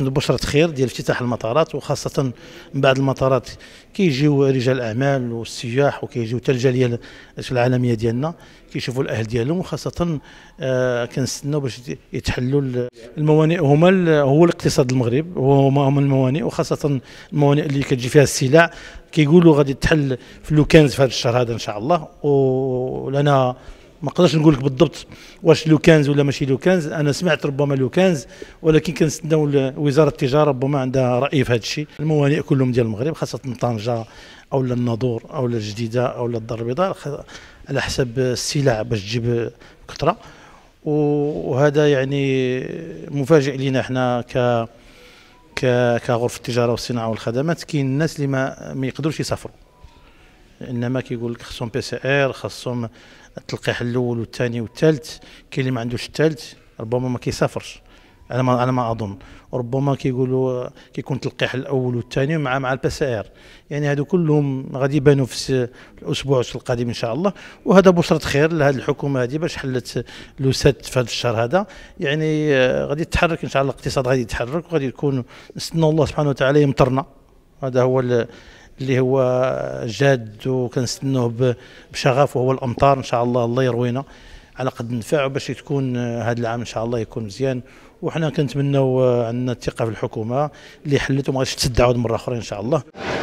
بشرة خير ديال افتتاح المطارات وخاصة من بعد المطارات كيجيو رجال الأعمال والسياح وكيجيو حتى الجالية العالمية ديالنا كيشوفوا الأهل ديالهم وخاصة آه، كنستناو باش يتحلوا الموانئ هما هو الاقتصاد المغرب هما هما الموانئ وخاصة الموانئ اللي كتجي فيها السلع كيقولوا غادي تحل في لوكانز في هذا الشهر هذا إن شاء الله ولنا ما نقدرش نقول لك بالضبط واش لوكانز ولا ماشي لوكانز انا سمعت ربما لوكانز ولكن كنستناو وزاره التجاره ربما عندها راي في هذا الشيء الموانئ كلهم ديال المغرب خاصه طنجه او الناظور او الجديده او الدار البيضاء على حسب السلع باش تجيب كثره وهذا يعني مفاجئ لينا احنا ك كغرفه التجاره والصناعه والخدمات كاين الناس اللي ما يقدروش يسافروا انما كيقول لك خصهم بي سي ار خصهم التلقيح الاول والثاني والثالث كاين اللي ما عندوش الثالث ربما ما كيسافرش انا ما انا ما اظن ربما كيقولوا كيكون التلقيح الاول والثاني مع مع البي سي ار يعني هادو كلهم غادي يبانوا في الاسبوع القادم ان شاء الله وهذا بشره خير لهذه الحكومه هذه باش حلت لوسات في هذا الشهر هذا يعني آه، غادي يتحرك ان شاء الله الاقتصاد غادي يتحرك وغادي يكون نستنى الله سبحانه وتعالى يمطرنا هذا هو اللي هو جاد وكنستنوه بشغف وهو الامطار ان شاء الله الله يروينا على قد النفع باش تكون هذا آه، العام ان شاء الله يكون مزيان وحنا كنتمناو آه، عندنا الثقه في الحكومه اللي حلت وما غاديش تسد عاود مره اخرى ان شاء الله